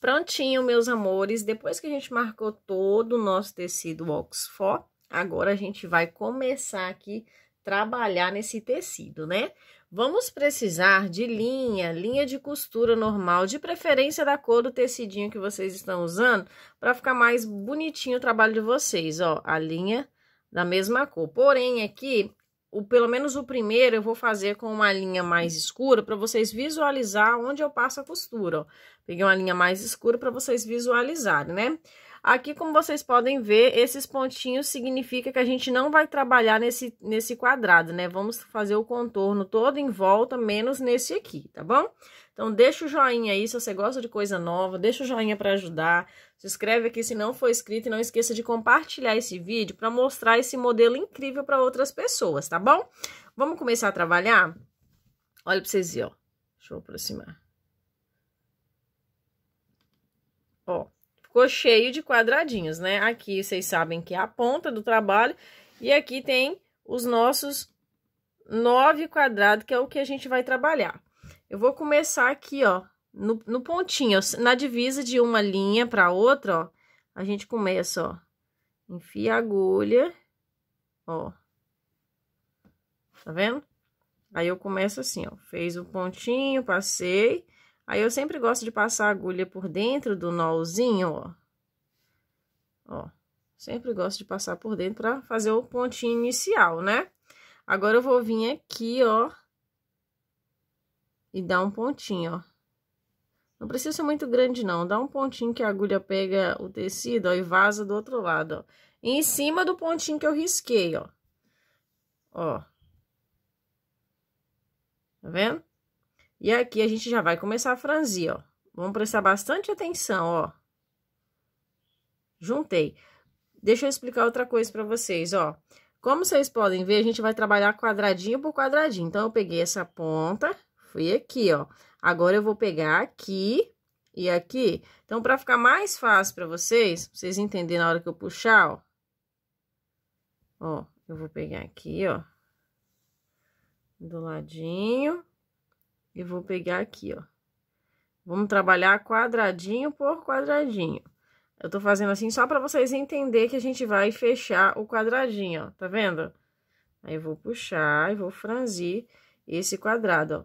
Prontinho, meus amores, depois que a gente marcou todo o nosso tecido Oxford, agora a gente vai começar aqui trabalhar nesse tecido, né? Vamos precisar de linha, linha de costura normal, de preferência da cor do tecidinho que vocês estão usando, para ficar mais bonitinho o trabalho de vocês, ó, a linha da mesma cor. Porém, aqui, o, pelo menos o primeiro eu vou fazer com uma linha mais escura, para vocês visualizar onde eu passo a costura, ó. Peguei uma linha mais escura para vocês visualizarem, né? Aqui, como vocês podem ver, esses pontinhos significa que a gente não vai trabalhar nesse, nesse quadrado, né? Vamos fazer o contorno todo em volta, menos nesse aqui, tá bom? Então, deixa o joinha aí se você gosta de coisa nova, deixa o joinha para ajudar. Se inscreve aqui se não for inscrito e não esqueça de compartilhar esse vídeo para mostrar esse modelo incrível para outras pessoas, tá bom? Vamos começar a trabalhar? Olha para vocês verem, ó. Deixa eu aproximar. ficou cheio de quadradinhos, né? Aqui vocês sabem que é a ponta do trabalho e aqui tem os nossos nove quadrados, que é o que a gente vai trabalhar. Eu vou começar aqui, ó, no, no pontinho, na divisa de uma linha para outra, ó, a gente começa, ó, enfia a agulha, ó, tá vendo? Aí eu começo assim, ó, fez o um pontinho, passei, Aí, eu sempre gosto de passar a agulha por dentro do nózinho, ó. Ó, sempre gosto de passar por dentro pra fazer o pontinho inicial, né? Agora, eu vou vir aqui, ó, e dar um pontinho, ó. Não precisa ser muito grande, não. Dá um pontinho que a agulha pega o tecido, ó, e vaza do outro lado, ó. em cima do pontinho que eu risquei, ó. Ó. Tá vendo? E aqui a gente já vai começar a franzir, ó. Vamos prestar bastante atenção, ó. Juntei. Deixa eu explicar outra coisa para vocês, ó. Como vocês podem ver, a gente vai trabalhar quadradinho por quadradinho. Então, eu peguei essa ponta, fui aqui, ó. Agora, eu vou pegar aqui e aqui. Então, para ficar mais fácil para vocês, pra vocês entenderem na hora que eu puxar, ó. Ó, eu vou pegar aqui, ó. Do ladinho. Eu vou pegar aqui, ó. Vamos trabalhar quadradinho por quadradinho. Eu tô fazendo assim só pra vocês entenderem que a gente vai fechar o quadradinho, ó. Tá vendo? Aí eu vou puxar e vou franzir esse quadrado, ó.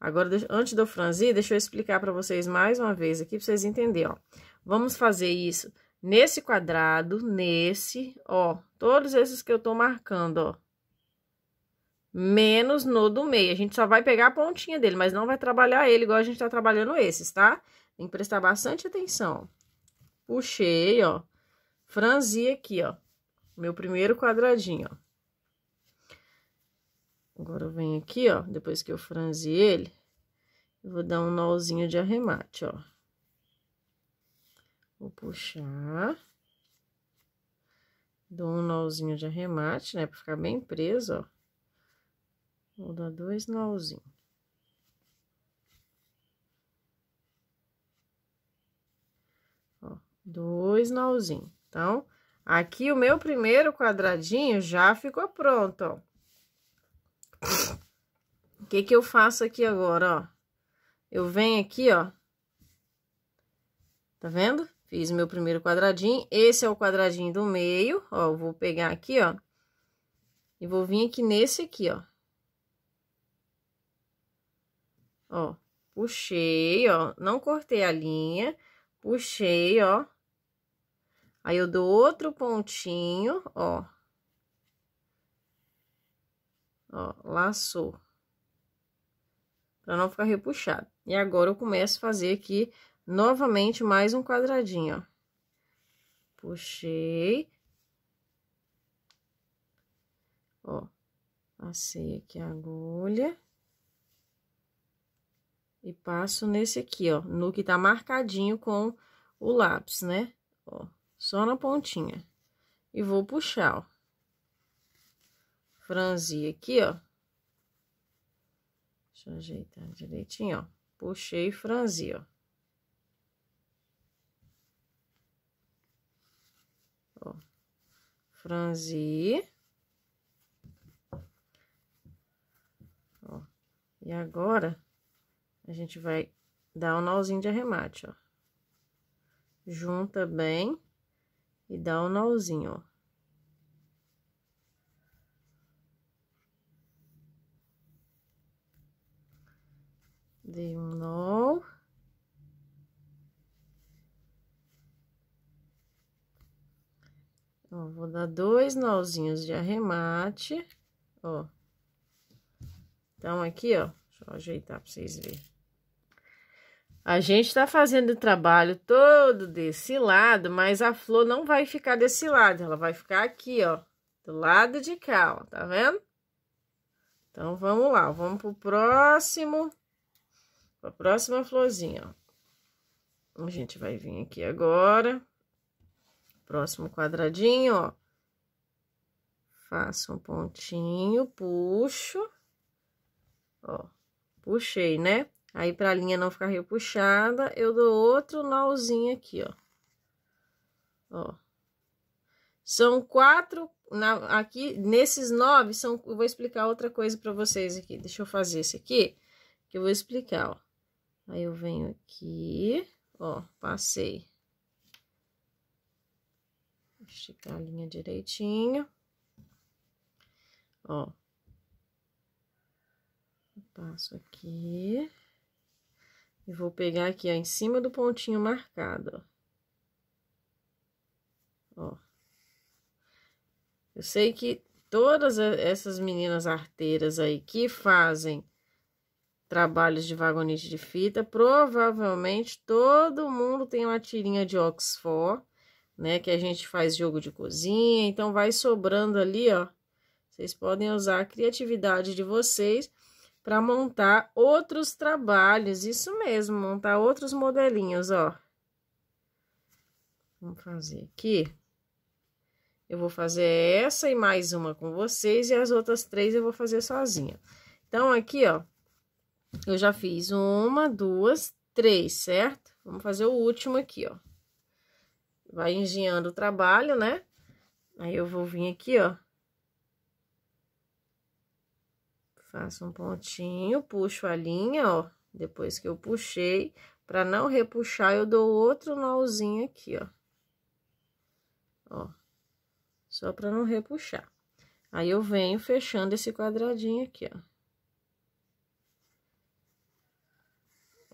Agora, antes de eu franzir, deixa eu explicar pra vocês mais uma vez aqui, pra vocês entenderem, ó. Vamos fazer isso nesse quadrado, nesse, ó. Todos esses que eu tô marcando, ó menos no do meio. A gente só vai pegar a pontinha dele, mas não vai trabalhar ele igual a gente tá trabalhando esses, tá? Tem que prestar bastante atenção. Puxei, ó. Franzi aqui, ó. Meu primeiro quadradinho, ó. Agora eu venho aqui, ó, depois que eu franzi ele, eu vou dar um nozinho de arremate, ó. Vou puxar. Dou um nozinho de arremate, né, pra ficar bem preso, ó. Vou dar dois nozinhos. Ó, dois nozinhos. Então, aqui o meu primeiro quadradinho já ficou pronto, ó. O que que eu faço aqui agora, ó? Eu venho aqui, ó. Tá vendo? Fiz meu primeiro quadradinho. Esse é o quadradinho do meio, ó. vou pegar aqui, ó. E vou vir aqui nesse aqui, ó. Ó, puxei, ó, não cortei a linha, puxei, ó. Aí, eu dou outro pontinho, ó. Ó, laçou. Pra não ficar repuxado. E agora, eu começo a fazer aqui novamente mais um quadradinho, ó. Puxei. Ó, passei aqui a agulha. E passo nesse aqui, ó, no que tá marcadinho com o lápis, né? Ó, só na pontinha. E vou puxar, ó. franzi aqui, ó. Deixa eu ajeitar direitinho, ó. Puxei e franzi, ó. Ó. Franzi. Ó. E agora a gente vai dar um nozinho de arremate, ó. Junta bem e dá um nozinho, ó. Dei um nó. Ó, vou dar dois nozinhos de arremate, ó. Então, aqui, ó, deixa eu ajeitar pra vocês verem. A gente está fazendo o trabalho todo desse lado, mas a flor não vai ficar desse lado, ela vai ficar aqui, ó, do lado de cá, ó, tá vendo? Então, vamos lá, vamos pro próximo, pra próxima florzinha, ó. A gente vai vir aqui agora, próximo quadradinho, ó. Faço um pontinho, puxo, ó, puxei, né? Aí, pra linha não ficar repuxada, eu dou outro nozinho aqui, ó. Ó. São quatro, na, aqui, nesses nove, são, eu vou explicar outra coisa pra vocês aqui. Deixa eu fazer esse aqui, que eu vou explicar, ó. Aí, eu venho aqui, ó, passei. Esticar a linha direitinho. Ó. Passo aqui. E vou pegar aqui, ó, em cima do pontinho marcado, ó. ó. Eu sei que todas essas meninas arteiras aí que fazem trabalhos de vagonete de fita, provavelmente todo mundo tem uma tirinha de Oxford, né? Que a gente faz jogo de cozinha, então vai sobrando ali, ó. Vocês podem usar a criatividade de vocês para montar outros trabalhos. Isso mesmo, montar outros modelinhos, ó. Vamos fazer aqui. Eu vou fazer essa e mais uma com vocês, e as outras três eu vou fazer sozinha. Então, aqui, ó, eu já fiz uma, duas, três, certo? Vamos fazer o último aqui, ó. Vai engenhando o trabalho, né? Aí, eu vou vir aqui, ó, Faço um pontinho, puxo a linha, ó. Depois que eu puxei, para não repuxar, eu dou outro nozinho aqui, ó. Ó. Só para não repuxar. Aí, eu venho fechando esse quadradinho aqui, ó.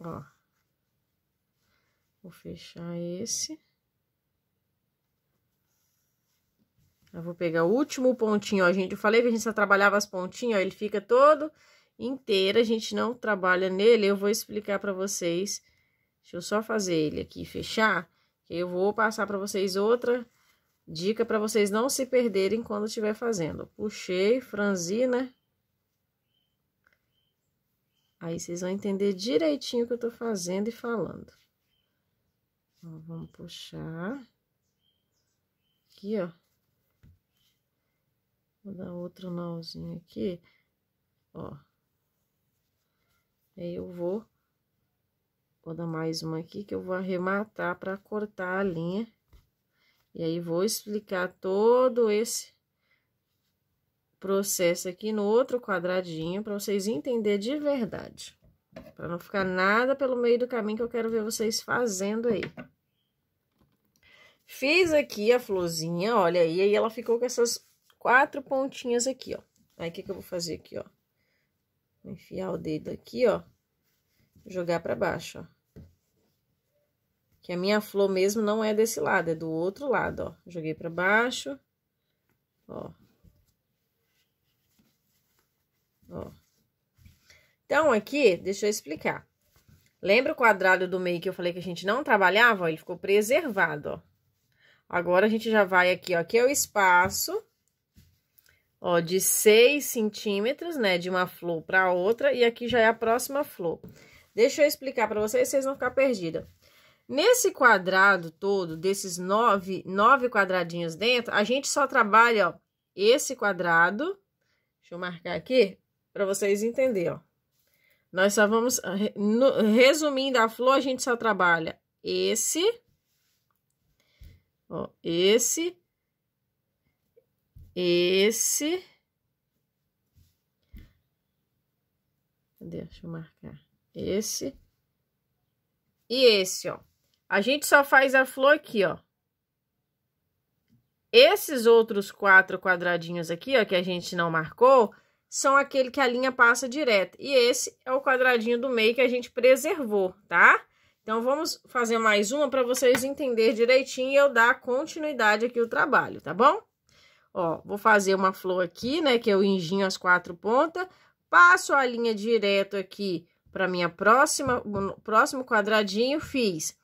Ó. Vou fechar esse. Eu vou pegar o último pontinho, ó, gente. Eu falei que a gente só trabalhava as pontinhas, ó, ele fica todo inteiro, a gente não trabalha nele. Eu vou explicar pra vocês. Deixa eu só fazer ele aqui fechar, que eu vou passar pra vocês outra dica pra vocês não se perderem quando estiver fazendo. Puxei, franzi, né? Aí vocês vão entender direitinho o que eu tô fazendo e falando. Ó, então, vamos puxar. Aqui, ó. Vou dar outro nozinho aqui, ó. Aí eu vou, vou dar mais uma aqui que eu vou arrematar para cortar a linha. E aí, vou explicar todo esse processo aqui no outro quadradinho para vocês entenderem de verdade. Para não ficar nada pelo meio do caminho que eu quero ver vocês fazendo aí. Fiz aqui a florzinha, olha aí, aí ela ficou com essas quatro pontinhas aqui, ó. Aí, o que que eu vou fazer aqui, ó? Vou enfiar o dedo aqui, ó. Jogar pra baixo, ó. Que a minha flor mesmo não é desse lado, é do outro lado, ó. Joguei pra baixo, ó. Ó. Então, aqui, deixa eu explicar. Lembra o quadrado do meio que eu falei que a gente não trabalhava? Ele ficou preservado, ó. Agora, a gente já vai aqui, ó. Aqui é o espaço ó, de 6 centímetros, né, de uma flor para outra, e aqui já é a próxima flor. Deixa eu explicar para vocês, vocês vão ficar perdida. Nesse quadrado todo, desses nove, nove quadradinhos dentro, a gente só trabalha, ó, esse quadrado, deixa eu marcar aqui, para vocês entenderem, ó. Nós só vamos, resumindo a flor, a gente só trabalha esse, ó, esse esse. Deixa eu marcar. Esse. E esse, ó. A gente só faz a flor aqui, ó. Esses outros quatro quadradinhos aqui, ó, que a gente não marcou, são aquele que a linha passa direta. E esse é o quadradinho do meio que a gente preservou, tá? Então, vamos fazer mais uma para vocês entenderem direitinho e eu dar continuidade aqui o trabalho, tá bom? Ó, vou fazer uma flor aqui, né, que eu enginho as quatro pontas, passo a linha direto aqui para minha próxima, próximo quadradinho, fiz.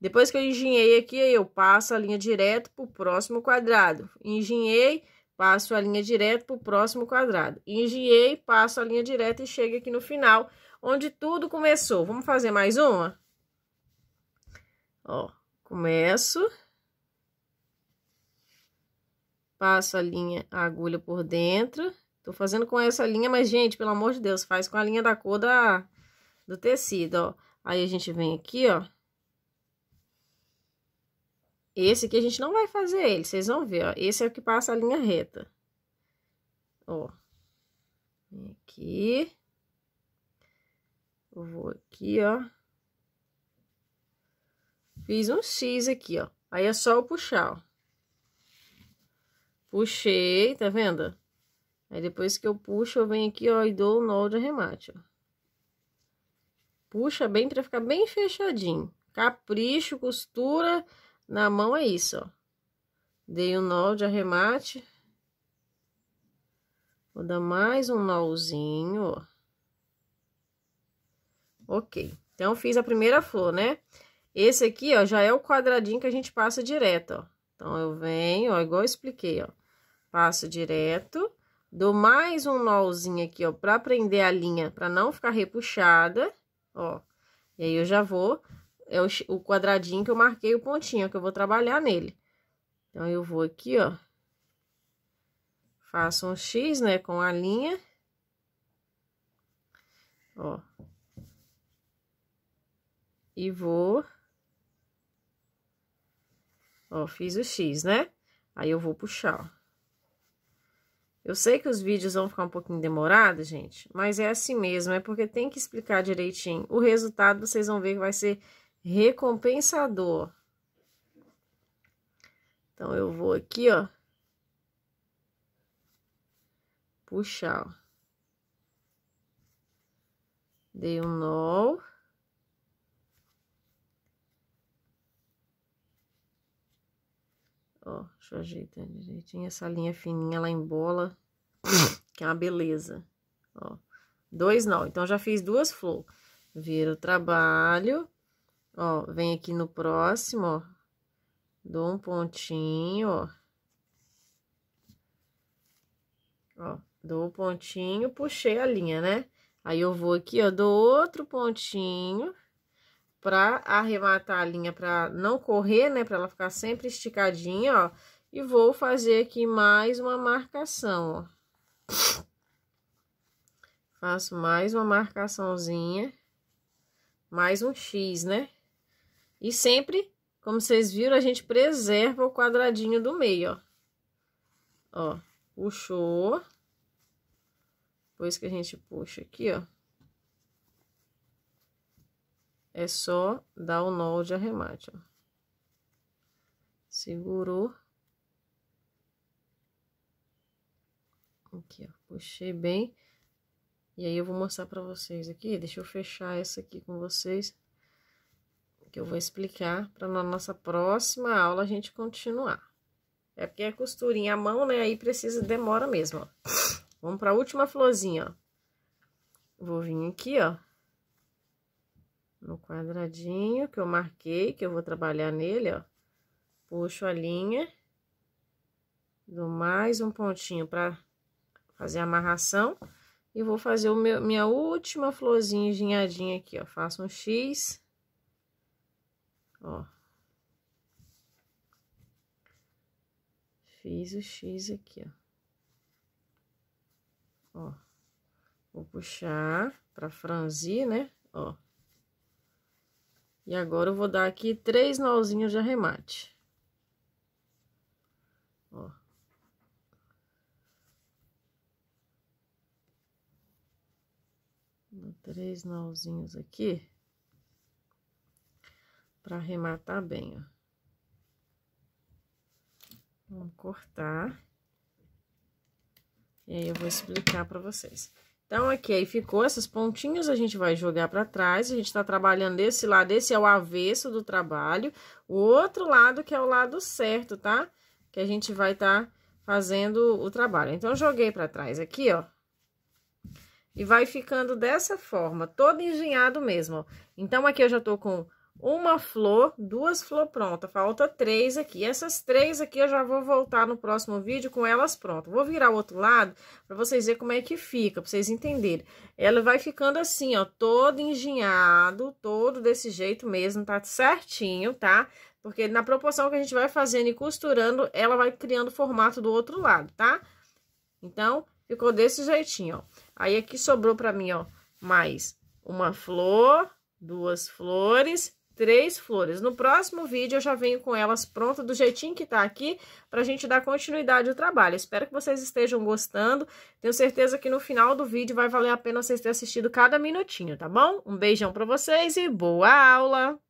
Depois que eu enginhei aqui, eu passo a linha direto pro próximo quadrado. Enginhei, passo a linha direto pro próximo quadrado. Enginhei, passo a linha direta e chego aqui no final, onde tudo começou. Vamos fazer mais uma? Ó, começo passo a linha, a agulha por dentro. Tô fazendo com essa linha, mas, gente, pelo amor de Deus, faz com a linha da cor da, do tecido, ó. Aí, a gente vem aqui, ó. Esse aqui a gente não vai fazer ele, vocês vão ver, ó. Esse é o que passa a linha reta. Ó. Aqui. Eu vou aqui, ó. Fiz um X aqui, ó. Aí é só eu puxar, ó. Puxei, tá vendo? Aí depois que eu puxo, eu venho aqui, ó, e dou o nó de arremate, ó. Puxa bem pra ficar bem fechadinho. Capricho, costura, na mão é isso, ó. Dei um nó de arremate. Vou dar mais um nózinho, ó. Ok. Então, fiz a primeira flor, né? Esse aqui, ó, já é o quadradinho que a gente passa direto, ó. Então, eu venho, ó, igual eu expliquei, ó passo direto, dou mais um nozinho aqui, ó, pra prender a linha, pra não ficar repuxada, ó. E aí, eu já vou, é o, quadradinho que eu marquei o pontinho, que eu vou trabalhar nele. Então, eu vou aqui, ó, faço um X, né, com a linha, ó. E vou... Ó, fiz o X, né? Aí, eu vou puxar, ó. Eu sei que os vídeos vão ficar um pouquinho demorados, gente, mas é assim mesmo, é porque tem que explicar direitinho. O resultado vocês vão ver que vai ser recompensador. Então, eu vou aqui, ó. Puxar, ó. Dei um nó. Ó, deixa eu ajeitar direitinho. Essa linha fininha, ela embola, que é uma beleza. Ó, dois não, Então, já fiz duas flores. Vira o trabalho. Ó, vem aqui no próximo, ó. Dou um pontinho, ó. Ó, dou um pontinho, puxei a linha, né? Aí, eu vou aqui, ó, dou outro pontinho para arrematar a linha para não correr, né? Para ela ficar sempre esticadinha, ó. E vou fazer aqui mais uma marcação, ó. Faço mais uma marcaçãozinha. Mais um X, né? E sempre, como vocês viram, a gente preserva o quadradinho do meio, ó. Ó, puxou. Depois que a gente puxa aqui, ó. É só dar o nó de arremate, ó. Segurou. Aqui, ó. Puxei bem. E aí, eu vou mostrar pra vocês aqui. Deixa eu fechar essa aqui com vocês. Que eu vou explicar pra na nossa próxima aula a gente continuar. É porque é costurinha à mão, né? Aí precisa, demora mesmo, ó. Vamos pra última florzinha, ó. Vou vir aqui, ó no quadradinho que eu marquei, que eu vou trabalhar nele, ó. Puxo a linha, dou mais um pontinho pra fazer a amarração e vou fazer o meu, minha última florzinha enginhadinha aqui, ó. Faço um X, ó. Fiz o X aqui, ó. Ó. Vou puxar pra franzir, né? Ó. E agora eu vou dar aqui três nozinhos de arremate. Ó. Três nozinhos aqui. Pra arrematar bem, ó. Vamos cortar. E aí eu vou explicar para vocês. Então, aqui aí ficou essas pontinhas, a gente vai jogar para trás, a gente tá trabalhando desse lado, esse é o avesso do trabalho, o outro lado que é o lado certo, tá? Que a gente vai tá fazendo o trabalho. Então, joguei para trás aqui, ó. E vai ficando dessa forma, todo engenhado mesmo, ó. Então, aqui eu já tô com uma flor, duas flor pronta, falta três aqui. Essas três aqui eu já vou voltar no próximo vídeo com elas prontas. Vou virar o outro lado para vocês verem como é que fica, para vocês entenderem. Ela vai ficando assim, ó, todo engenhado, todo desse jeito mesmo, tá certinho, tá? Porque na proporção que a gente vai fazendo e costurando, ela vai criando o formato do outro lado, tá? Então, ficou desse jeitinho, ó. Aí aqui sobrou para mim, ó, mais uma flor, duas flores três flores. No próximo vídeo eu já venho com elas prontas do jeitinho que tá aqui pra gente dar continuidade ao trabalho. Espero que vocês estejam gostando. Tenho certeza que no final do vídeo vai valer a pena vocês terem assistido cada minutinho, tá bom? Um beijão pra vocês e boa aula!